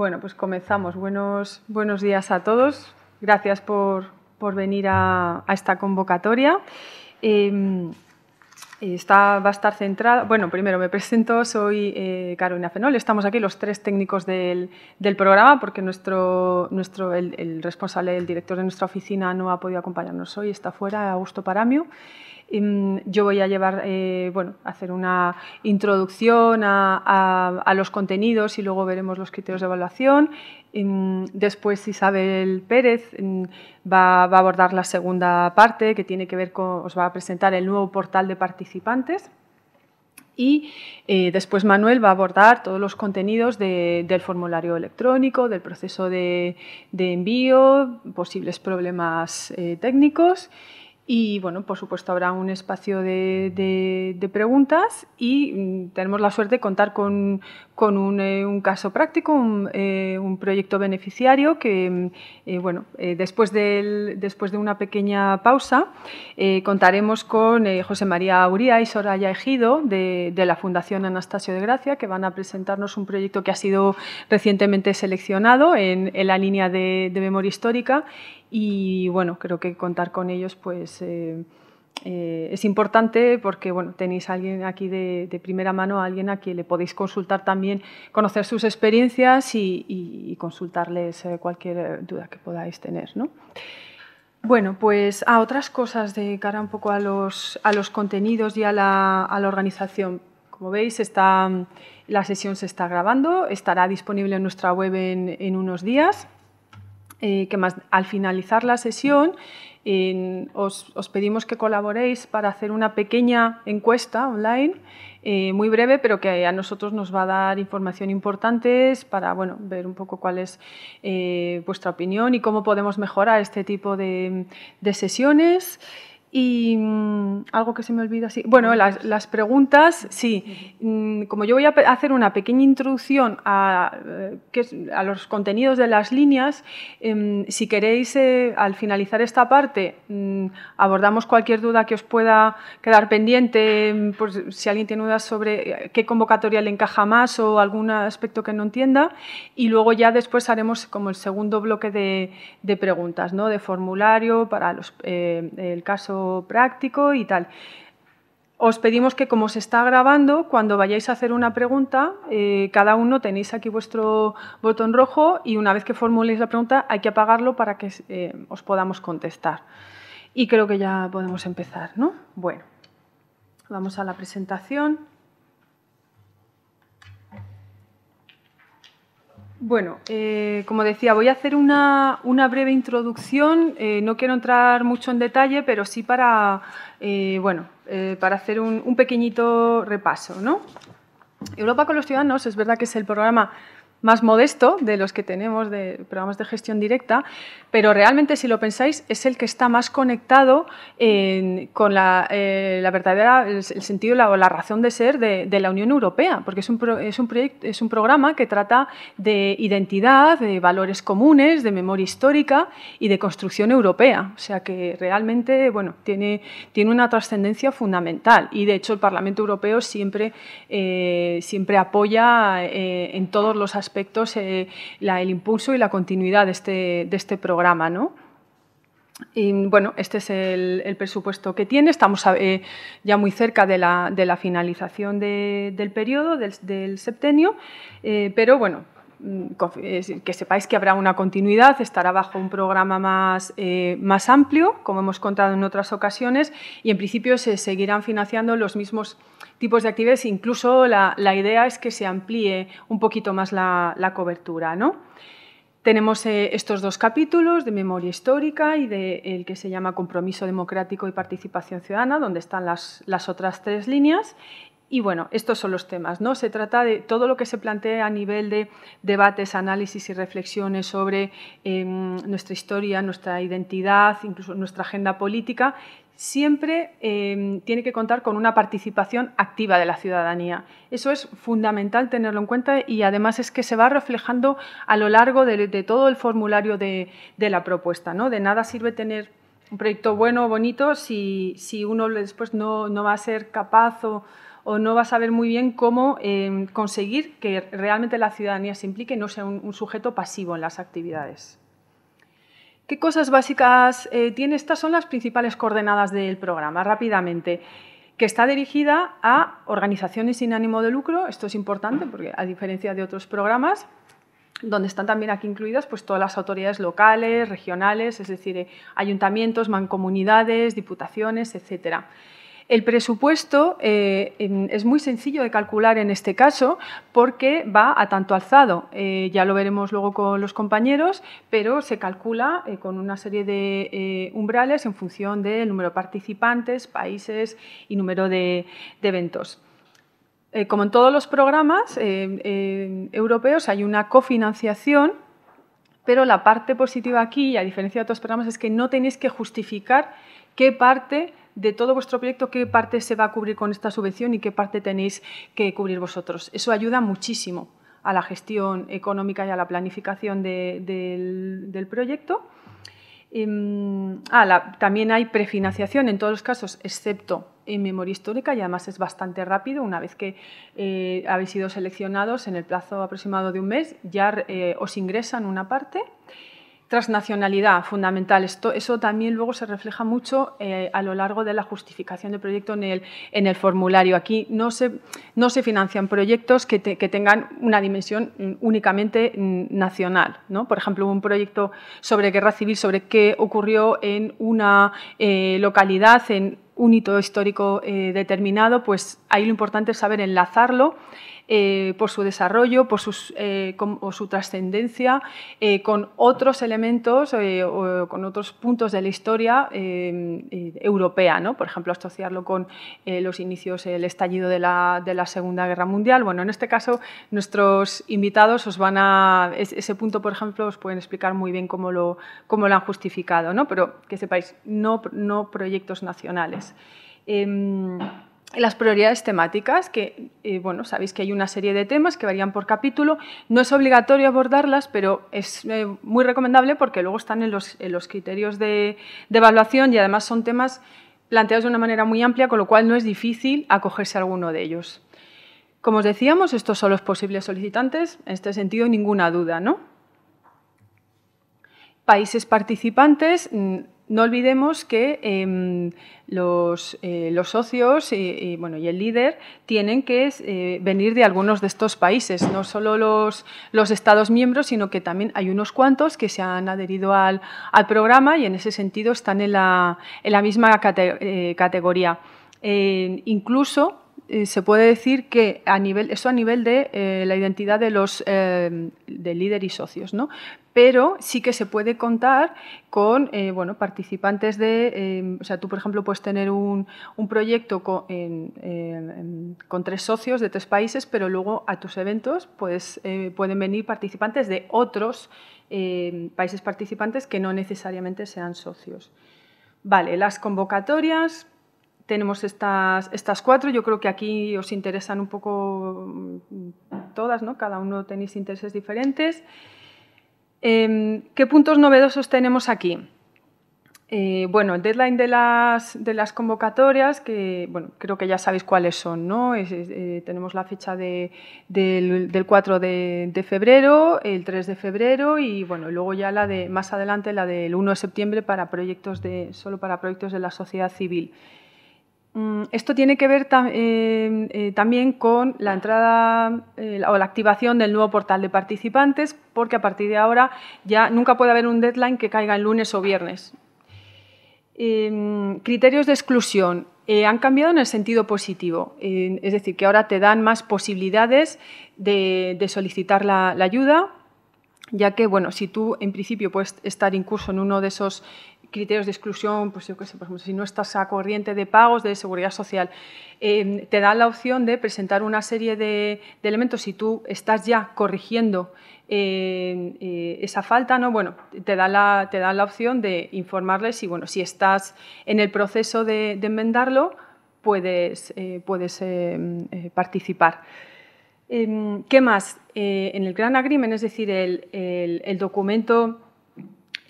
Bueno, pues comenzamos. Buenos, buenos días a todos. Gracias por, venir a, esta convocatoria. Eh, Está, va a estar centrada. Bueno, primero me presento, soy eh, Carolina Fenol. Estamos aquí los tres técnicos del, programa porque nuestro, nuestro, el, el, responsable, el director de nuestra oficina no ha podido acompañarnos hoy, está fuera, Augusto Paramio. Em, yo voy a llevar, eh, hacer una introducción a, los contenidos y luego veremos los criterios de evaluación. Em, después Isabel Pérez em, va, a abordar la segunda parte que tiene que ver con, os va a presentar el nuevo portal de participantes y eh, después Manuel va a abordar todos los contenidos del formulario electrónico, del proceso de, envío, posibles problemas eh, técnicos y bueno, por supuesto habrá un espacio de, preguntas y mm, tenemos la suerte de contar con, eh, un, caso práctico, un, eh, proyecto beneficiario que, mm, eh, bueno, después, después de una pequeña pausa contaremos con José María Auría y Soraya Ejido de, la Fundación Anastasio de Gracia que van a presentarnos un proyecto que ha sido recientemente seleccionado en la línea de memoria histórica y bueno, creo que contar con ellos pues eh, eh, es importante porque tenéis a alguien aquí de, primera mano, a alguien a quien le podéis consultar también, conocer sus experiencias y, consultarles eh, cualquier duda que podáis tener. Bueno, pues a otras cosas de cara un poco a los, contenidos y a la, organización. Como veis, la sesión se está grabando, estará disponible en nuestra web en unos días. Eh, que más, al finalizar la sesión os, pedimos que colaboréis para hacer una pequeña encuesta online, eh, muy breve, pero que a nosotros nos va a dar información importante para ver un poco cuál es eh, vuestra opinión y cómo podemos mejorar este tipo de sesiones. Y mm, algo que se me olvida, sí. Bueno, las, preguntas, sí. Mm, como yo voy a hacer una pequeña introducción eh, a, los contenidos de las líneas, em, si queréis, eh, al finalizar esta parte, mm, abordamos cualquier duda que os pueda quedar pendiente, em, pues, si alguien tiene dudas sobre eh, qué convocatoria le encaja más o algún aspecto que no entienda, y luego ya después haremos como el segundo bloque de, preguntas, ¿no? de formulario para el caso práctico y tal. Os pedimos que como se está grabando, cuando vayáis a hacer una pregunta, eh, cada uno tenéis aquí vuestro botón rojo y una vez que formuléis la pregunta hay que apagarlo para que eh, os podamos contestar. Y creo que ya podemos empezar, ¿no? Bueno, vamos a la presentación. Bueno, eh, como decía, voy a hacer una, breve introducción. Eh, no quiero entrar mucho en detalle, pero sí para, eh, bueno, para hacer un, un, pequeñito repaso. ¿no? Europa con los Ciudadanos es verdad que es el programa más modesto de los que tenemos de programas de gestión directa, pero realmente si lo pensáis es el que está más conectado con eh, la, verdadera, el, sentido o la razón de ser de, la Unión Europea, porque es un, es, un programa que trata de identidad, de valores comunes, de memoria histórica y de construcción europea, o sea que realmente bueno, tiene, tiene una trascendencia fundamental y de hecho el Parlamento Europeo siempre, eh, siempre apoya eh, en todos los aspectos aspectos eh, el impulso y la continuidad este, de este, programa. ¿no? Y bueno, este es el, presupuesto que tiene. Estamos eh, ya muy cerca de la, finalización del periodo, del, septenio, eh, pero bueno, mm, que sepáis que habrá una continuidad, estará bajo un programa más, más amplio, como hemos contado en otras ocasiones, y en principio se seguirán financiando los mismos tipos de actividades, incluso la, idea es que se amplíe un poquito más la, cobertura. Tenemos eh, estos dos capítulos de memoria histórica y del que se llama compromiso democrático y participación ciudadana, donde están las, otras tres líneas. Y bueno, estos son los temas, ¿no? Se trata de todo lo que se plantea a nivel de debates, análisis y reflexiones sobre em, nuestra historia, nuestra identidad, incluso nuestra agenda política, siempre em, tiene que contar con una participación activa de la ciudadanía. Eso es fundamental tenerlo en cuenta y además es que se va reflejando a lo largo de, todo el formulario de, la propuesta. De nada sirve tener un proyecto bueno o bonito si, uno después no, va a ser capaz o, no va a saber muy bien cómo em, conseguir que realmente la ciudadanía se implique y no sea un sujeto pasivo en las actividades. ¿Qué cosas básicas eh, tiene? Estas son las principales coordenadas del programa, rápidamente que está dirigida a organizaciones sin ánimo de lucro, esto es importante porque a diferencia de otros programas, donde están también aquí incluidas pues, todas las autoridades locales, regionales, es decir, eh, ayuntamientos, mancomunidades, diputaciones, etcétera. El presupuesto eh, es muy sencillo de calcular en este caso porque va a tanto alzado. Eh, ya lo veremos luego con los compañeros, pero se calcula eh, con una serie de umbrales en función del número de participantes, países y número de eventos. como en todos los programas europeos hay una cofinanciación pero la parte positiva aquí, a diferencia de otros programas, es que no tenéis que justificar qué parte de todo vuestro proyecto qué parte se va a cubrir con esta subvención y qué parte tenéis que cubrir vosotros. Eso ayuda muchísimo a la gestión económica y a la planificación del, proyecto. Em, ah, también hay prefinanciación en todos los casos, excepto en memoria histórica, y además es bastante rápido. Una vez que eh, habéis sido seleccionados, en el plazo aproximado de un mes, ya eh, os ingresan una parte transnacionalidad fundamental. Esto, eso también luego se refleja mucho eh, a lo largo de la justificación del proyecto en el, en el formulario. Aquí no se, no se financian proyectos que, que tengan una dimensión mm, únicamente mm, nacional. ¿no? Por ejemplo, un proyecto sobre guerra civil, sobre qué ocurrió en una eh, localidad, en un hito histórico eh, determinado, pues ahí lo importante es saber enlazarlo eh, por su desarrollo, por sus, eh, su trascendencia, eh, con otros elementos o con otros puntos de la historia europea, por ejemplo, asociarlo con los inicios, el estallido de la, Segunda Guerra Mundial. Bueno, en este caso, nuestros invitados os van a, ese punto, por ejemplo, os pueden explicar muy bien cómo lo, cómo lo han justificado, pero que sepáis, no, no proyectos nacionales. Em, las prioridades temáticas, que eh, bueno, sabéis que hay una serie de temas que varían por capítulo, no es obligatorio abordarlas, pero es eh, muy recomendable porque luego están en los, criterios de, evaluación y además son temas planteados de una manera muy amplia, con lo cual no es difícil acogerse a alguno de ellos. Como os decíamos, estos son los posibles solicitantes, en este sentido ninguna duda, ¿no? Países participantes, mm, no olvidemos que em, eh, los, socios y, bueno, y el líder tienen que eh, venir de algunos de estos países, no solo los, Estados miembros, sino que también hay unos cuantos que se han adherido al, programa y en ese sentido están en la, misma eh, categoría. incluso se puede decir que a nivel, eso a nivel de la identidad de los de líder y socios, ¿no? pero sí que se puede contar con eh, bueno, participantes de, em, o sea, tú por ejemplo puedes tener un, proyecto con, tres socios de tres países, pero luego a tus eventos pues, eh, pueden venir participantes de otros em, países participantes que no necesariamente sean socios. Vale, las convocatorias, tenemos estas, estas cuatro. Yo creo que aquí os interesan un poco mm, todas, ¿no? Cada uno tenéis intereses diferentes. Em, ¿Qué puntos novedosos tenemos aquí? Eh, bueno, el deadline de las, convocatorias, que bueno, creo que ya sabéis cuáles son, ¿no? Eh, tenemos la fecha del, 4 de, febrero, el 3 de febrero y bueno, luego ya la de más adelante la del 1 de septiembre para proyectos de, solo para proyectos de la sociedad civil. Mm, esto tiene que ver eh, eh, también con la entrada eh, o la activación del nuevo portal de participantes, porque a partir de ahora ya nunca puede haber un deadline que caiga en lunes o viernes. Em, criterios de exclusión. han cambiado en el sentido positivo, es decir, que ahora te dan más posibilidades de, solicitar la, ayuda, ya que, bueno, si tú en principio puedes estar incluso en uno de esos criterios de exclusión, pues yo si no estás a corriente de pagos de seguridad social, eh, te da la opción de presentar una serie de, elementos. Si tú estás ya corrigiendo eh, eh, esa falta, ¿no? bueno, te da, la, te da la opción de informarles y bueno, si estás en el proceso de, enmendarlo, puedes, puedes participar. Em, ¿Qué más? en el Gran agrimen, es decir, el documento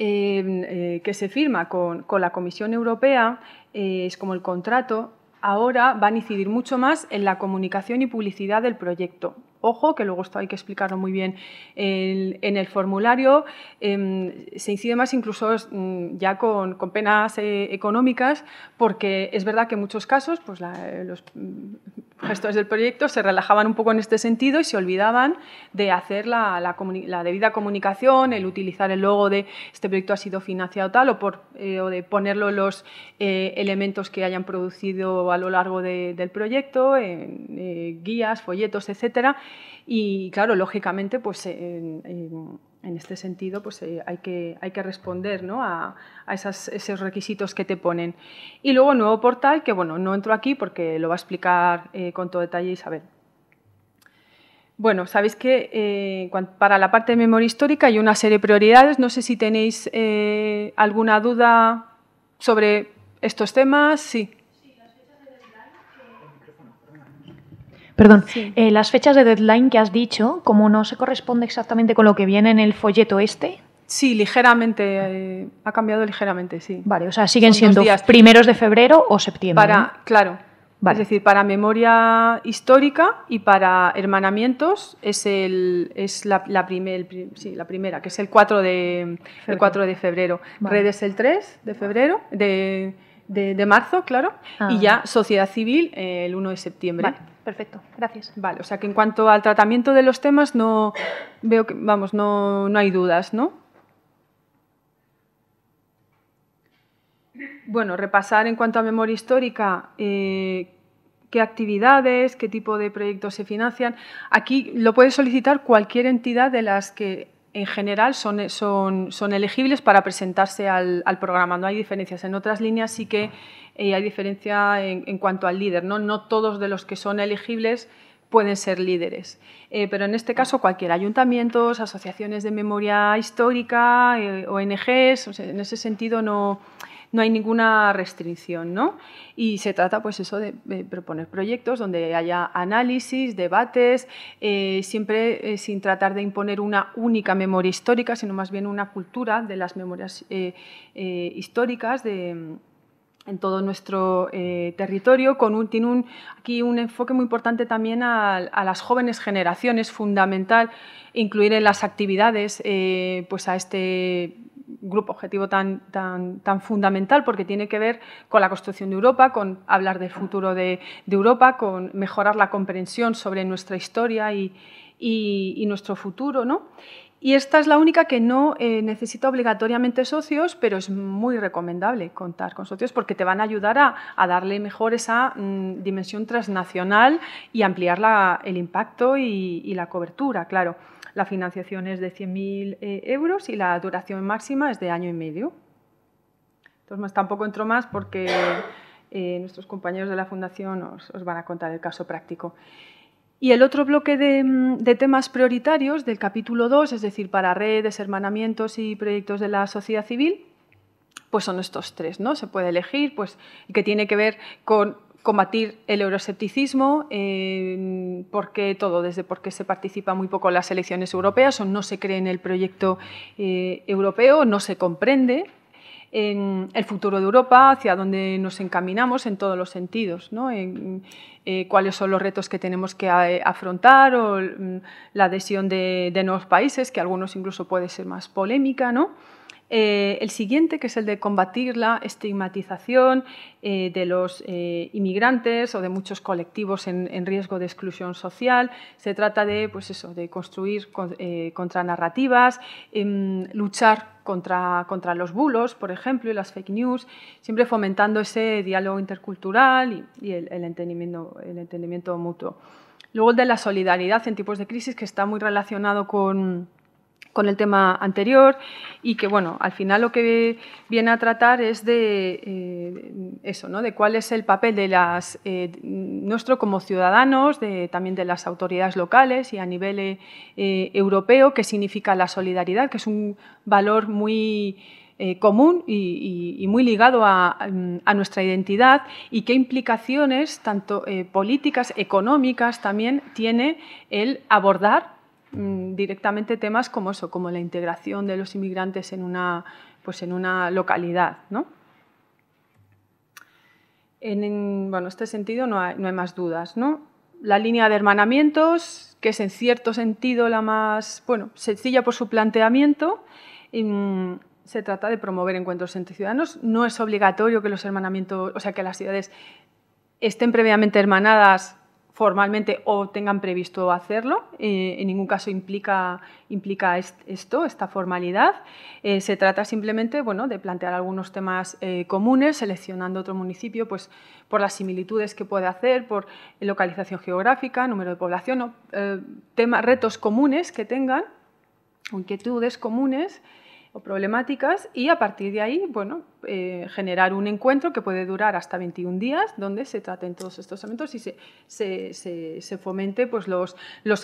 Em, eh, que se firma con, la Comisión Europea, eh, es como el contrato, ahora van a incidir mucho más en la comunicación y publicidad del proyecto. Ojo, que luego esto hay que explicarlo muy bien en, el formulario, em, se incide más incluso mm, ya con, penas eh, económicas, porque es verdad que en muchos casos pues la, los mm, gestores del proyecto se relajaban un poco en este sentido y se olvidaban de hacer la, debida comunicación, el utilizar el logo de este proyecto ha sido financiado tal o, por, eh, o de ponerlo los eh, elementos que hayan producido a lo largo del proyecto, en eh, guías, folletos, etcétera. Y claro, lógicamente, pues en este sentido, pues eh, hay, que, hay que responder ¿no? a, esos requisitos que te ponen. Y luego, nuevo portal, que bueno, no entro aquí porque lo va a explicar eh, con todo detalle Isabel. Bueno, sabéis que eh, para la parte de memoria histórica hay una serie de prioridades. No sé si tenéis alguna duda sobre estos temas. Sí. Perdón, eh, las fechas de deadline que has dicho, como no se corresponde exactamente con lo que viene en el folleto este, Sí, ligeramente, eh, ha cambiado ligeramente, sí. Vale, o sea, siguen siendo primeros de febrero o septiembre. Para, claro. Es decir, para memoria histórica y para hermanamientos es, el, es la, la, la primera, que es el 4 de febrero. El 4 de febrero. Redes el 3 de febrero, de, de, marzo, claro, y ah. ya sociedad civil eh, el 1 de septiembre. Vale. Perfecto, gracias. Vale, o sea que en cuanto al tratamiento de los temas no veo que, vamos, no, no hay dudas, ¿no? Bueno, repasar en cuanto a memoria histórica, eh, qué actividades, qué tipo de proyectos se financian. Aquí lo puede solicitar cualquier entidad de las que en general son, son, son elegibles para presentarse al, al, programa. No hay diferencias. En otras líneas sí que eh, hay diferencia en, cuanto al líder, ¿no? No todos de los que son elegibles pueden ser líderes. Eh, pero en este caso cualquier ayuntamiento, asociaciones de memoria histórica, eh, ONGs, en ese sentido no, hay ninguna restricción. Y se trata pues eso de, proponer proyectos donde haya análisis, debates, siempre sin tratar de imponer una única memoria histórica, sino más bien una cultura de las memorias históricas, de en todo nuestro eh, territorio, tiene aquí un enfoque muy importante también a, las jóvenes generaciones, fundamental incluir en las actividades eh, pues a este grupo objetivo tan, tan, tan, fundamental porque tiene que ver con la construcción de Europa, con hablar del futuro de, Europa, con mejorar la comprensión sobre nuestra historia y, y nuestro futuro. ¿no? Y esta es la única que no eh, necesita obligatoriamente socios, pero es muy recomendable contar con socios porque te van a ayudar a, darle mejor esa mm, dimensión transnacional y ampliar el impacto y, la cobertura. Claro, la financiación es de 100.000 eh, euros y la duración máxima es de año y medio. Entonces, tampoco entro más porque eh, nuestros compañeros de la Fundación os van a contar el caso práctico. Y el otro bloque de, mm, temas prioritarios del capítulo 2, es decir, para redes, hermanamientos y proyectos de la sociedad civil, pues son estos tres, ¿no? Se puede elegir, pues, que tiene que ver con combatir el euroscepticismo, porque todo, desde porque se participa muy poco en las elecciones europeas o no se cree en el proyecto eh, europeo, no se comprende, en el futuro de Europa, hacia dónde nos encaminamos en todos los sentidos, ¿no? en, eh, cuáles son los retos que tenemos que eh, afrontar o mm, la adhesión de, de nuevos países, que algunos incluso puede ser más polémica, ¿no? Eh, el siguiente, que es el de combatir la estigmatización eh, de los eh, inmigrantes o de muchos colectivos en, riesgo de exclusión social. Se trata de, pues eso, de construir con, contranarrativas, em, luchar contra, contra, los bulos, por ejemplo, y las fake news, siempre fomentando ese diálogo intercultural y, el, entendimiento, el entendimiento mutuo. Luego el de la solidaridad en tipos de crisis, que está muy relacionado con con el tema anterior y que bueno al final lo que viene a tratar es de eh, eso no de cuál es el papel de las eh, nuestro como ciudadanos también de las autoridades locales y a nivel eh, europeo qué significa la solidaridad que es un valor muy común y, muy ligado a, nuestra identidad y qué implicaciones, tanto políticas, económicas también, tiene el abordar Mm, directamente temas como eso, como la integración de los inmigrantes en una, pues en una localidad. ¿no? En, este sentido no hay, más dudas. ¿no? La línea de hermanamientos, que es en cierto sentido la más bueno, sencilla por su planteamiento, mm, se trata de promover encuentros entre ciudadanos. No es obligatorio que los hermanamientos, o sea, que las ciudades estén previamente hermanadas formalmente o tengan previsto hacerlo. Eh, en ningún caso implica, implica esto, esta formalidad. Eh, se trata simplemente bueno, de plantear algunos temas eh, comunes, seleccionando otro municipio pues, por las similitudes que puede hacer, por localización geográfica, número de población, o, temas, retos comunes que tengan, inquietudes comunes o problemáticas y a partir de ahí, bueno, eh, generar un encuentro que puede durar hasta 21 días donde se traten todos estos elementos y se, se, fomente pues, los,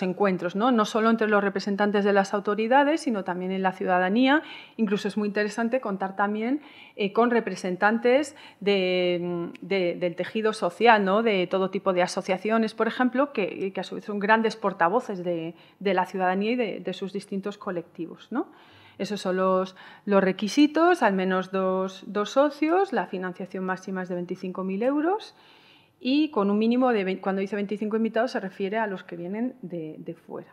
encuentros, ¿no? ¿no? solo entre los representantes de las autoridades, sino también en la ciudadanía. Incluso es muy interesante contar también eh, con representantes del tejido social, ¿no? de todo tipo de asociaciones, por ejemplo, que, a su vez son grandes portavoces de, de la ciudadanía y de, sus distintos colectivos. ¿no? Esos son los, requisitos, al menos dos, socios, la financiación máxima es de 25.000 euros y con un mínimo de, cuando dice 25 invitados se refiere a los que vienen de, fuera.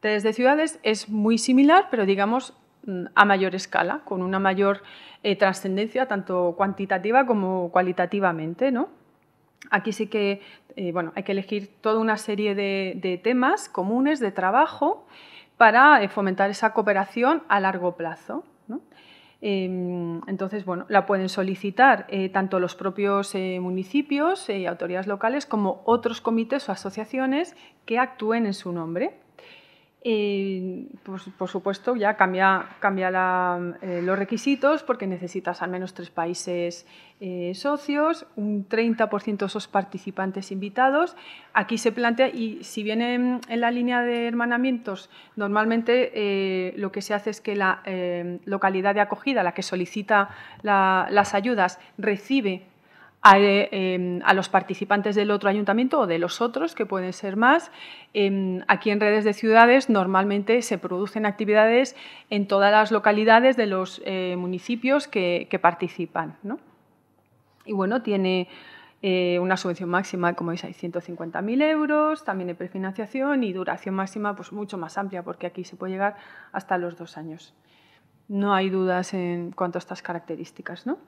Desde ciudades es muy similar, pero digamos mm, a mayor escala, con una mayor eh, trascendencia tanto cuantitativa como cualitativamente. Aquí sí que eh, hay que elegir toda una serie de, de temas comunes de trabajo para eh, fomentar esa cooperación a largo plazo. Em, entonces, bueno, la pueden solicitar eh, tanto los propios eh, municipios y autoridades locales como otros comités o asociaciones que actúen en su nombre. Y, pues, por supuesto, ya cambia, cambia eh, los requisitos porque necesitas al menos tres países eh, socios, un 30% de esos participantes invitados. Aquí se plantea, y si vienen en la línea de hermanamientos, normalmente eh, lo que se hace es que la localidad de acogida, la que solicita las ayudas, recibe eh, em, a, los participantes del otro ayuntamiento o de los otros, que pueden ser más. Em, aquí en redes de ciudades normalmente se producen actividades en todas las localidades de los eh, municipios que, participan. ¿no? Y bueno, tiene eh, una subvención máxima, como veis, hay 150.000 euros, también de prefinanciación y duración máxima pues, mucho más amplia, porque aquí se puede llegar hasta los dos años. No hay dudas en cuanto a estas características. ¿no?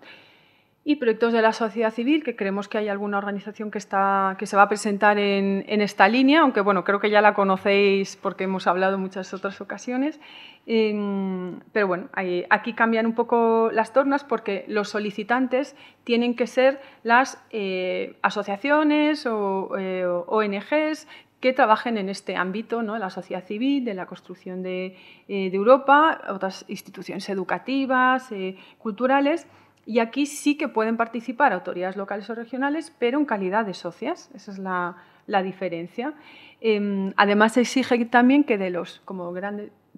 y proyectos de la sociedad civil, que creemos que hay alguna organización que, que se va a presentar en, esta línea, aunque bueno, creo que ya la conocéis porque hemos hablado en muchas otras ocasiones. Em, pero bueno, aquí cambian un poco las tornas porque los solicitantes tienen que ser las eh, asociaciones o eh, ONGs que trabajen en este ámbito, ¿no? la sociedad civil, de la construcción de, eh, de Europa, otras instituciones educativas, culturales. Y aquí sí que pueden participar autoridades locales o regionales, pero en calidad de socias. Esa es la, diferencia. Em, además, se exige también que de los como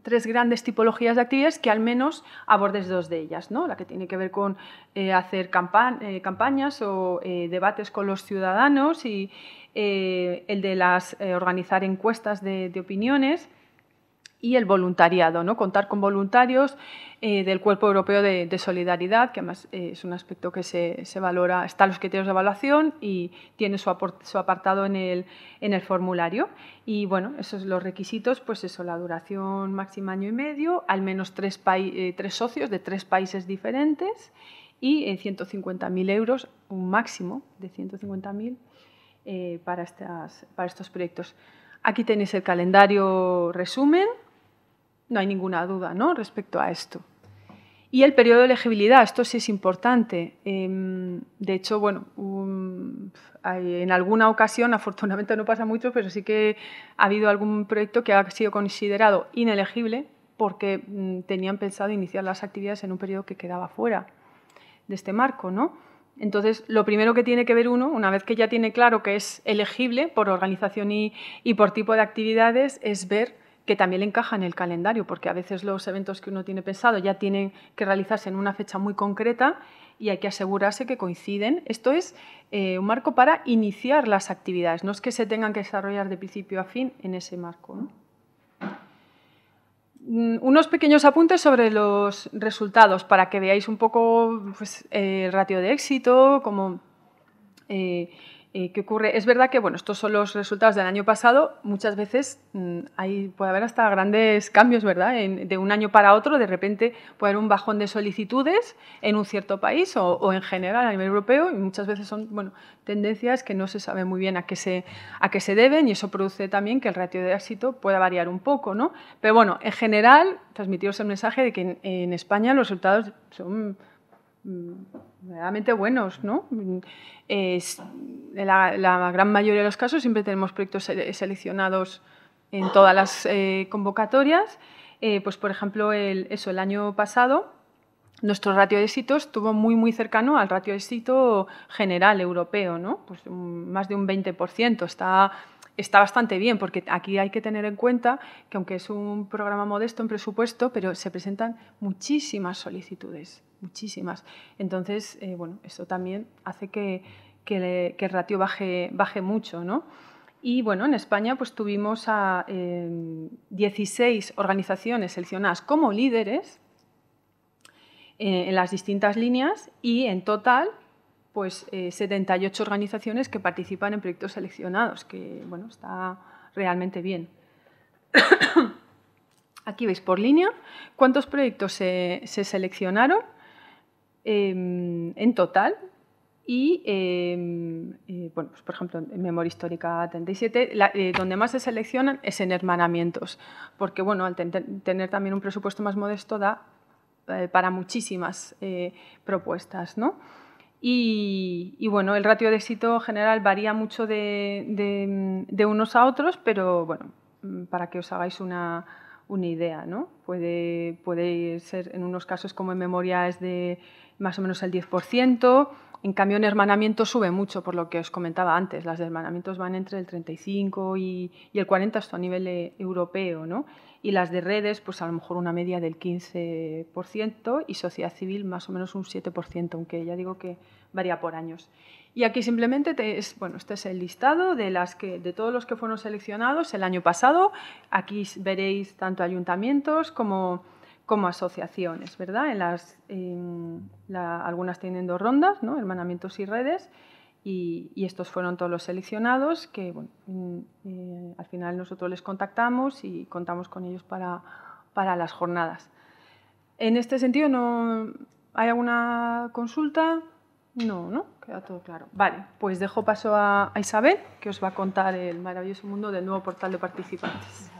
tres grandes tipologías de actividades que al menos abordes dos de ellas, ¿no? la que tiene que ver con eh, hacer eh, campañas o eh, debates con los ciudadanos y el de las, organizar encuestas de opiniones y el voluntariado, ¿no? contar con voluntarios eh, del Cuerpo Europeo de, Solidaridad, que además eh, es un aspecto que se, valora, está los criterios de evaluación y tiene su, su apartado en el, formulario. Y bueno, esos son los requisitos, pues eso, la duración máxima año y medio, al menos tres, eh, tres socios de tres países diferentes y en 150.000 euros, un máximo de 150.000 para, estas, para estos proyectos. Aquí tenéis el calendario resumen no hay ninguna duda ¿no? respecto a esto. Y el periodo de elegibilidad, esto sí es importante. Em, de hecho, bueno, en alguna ocasión, afortunadamente no pasa mucho, pero sí que ha habido algún proyecto que ha sido considerado inelegible porque mm, tenían pensado iniciar las actividades en un periodo que quedaba fuera de este marco, ¿no? Entonces, lo primero que tiene que ver uno, una vez que ya tiene claro que es elegible por organización y por tipo de actividades, es ver que también encaja en el calendario, porque a veces los eventos que uno tiene pensado ya tienen que realizarse en una fecha muy concreta y hay que asegurarse que coinciden. Esto es eh, un marco para iniciar las actividades, no es que se tengan que desarrollar de principio a fin en ese marco. Mm, unos pequeños apuntes sobre los resultados para que veáis un poco pues, eh, el ratio de éxito, como eh, eh, ¿Qué ocurre? Es verdad que bueno, estos son los resultados del año pasado. Muchas veces mm, puede haber hasta grandes cambios, ¿verdad? de un año para otro, de repente puede haber un bajón de solicitudes en un cierto país o, en general a nivel europeo y muchas veces son bueno, tendencias que no se sabe muy bien a qué, se, a qué se deben y eso produce también que el ratio de éxito pueda variar un poco, ¿no? Pero bueno, en general, transmitiros el mensaje de que en, España los resultados son... Mm, Realmente buenos, ¿no? la, gran mayoría de los casos siempre tenemos proyectos seleccionados en todas las eh, convocatorias. Eh, pues, por ejemplo, el, eso, el año pasado nuestro ratio de éxito estuvo muy, muy cercano al ratio de éxito general europeo, ¿no? Pues más de un 20%. Está, está bastante bien, porque aquí hay que tener en cuenta que aunque es un programa modesto en presupuesto, pero se presentan muchísimas solicitudes muchísimas. Entonces, eh, bueno, eso también hace que, el ratio baje, baje mucho, ¿no? Y bueno, en España pues tuvimos a 16 em, organizaciones seleccionadas como líderes eh, en las distintas líneas y en total pues 78 eh, organizaciones que participan en proyectos seleccionados, que bueno, está realmente bien. Aquí veis por línea cuántos proyectos se seleccionaron Em, en total y, em, eh, bueno, pues, por ejemplo, en Memoria Histórica 37, eh, donde más se seleccionan es en hermanamientos, porque bueno, al tener también un presupuesto más modesto da eh, para muchísimas propuestas, Y, bueno, el ratio de éxito general varía mucho de, unos a otros, pero bueno, mm, para que os hagáis una, idea, ¿no? Puede, puede ser en unos casos como en memoria es de más o menos el 10%. En cambio, en hermanamiento sube mucho, por lo que os comentaba antes. Las de hermanamientos van entre el 35 y, el 40, esto a nivel europeo, ¿no? Y las de redes, pues a lo mejor una media del 15% y sociedad civil más o menos un 7%, aunque ya digo que varía por años. Y aquí simplemente te es, bueno, este es el listado de, las que, de todos los que fueron seleccionados el año pasado. Aquí veréis tanto ayuntamientos como como asociaciones, ¿verdad? En las, algunas tienen dos rondas, ¿no? hermanamientos y redes, y, estos fueron todos los seleccionados que bueno, eh, al final nosotros les contactamos y contamos con ellos para, las jornadas. En este sentido, no, ¿hay alguna consulta? No, ¿no? Queda todo claro. Vale, pues dejo paso a Isabel, que os va a contar el maravilloso mundo del nuevo portal de participantes.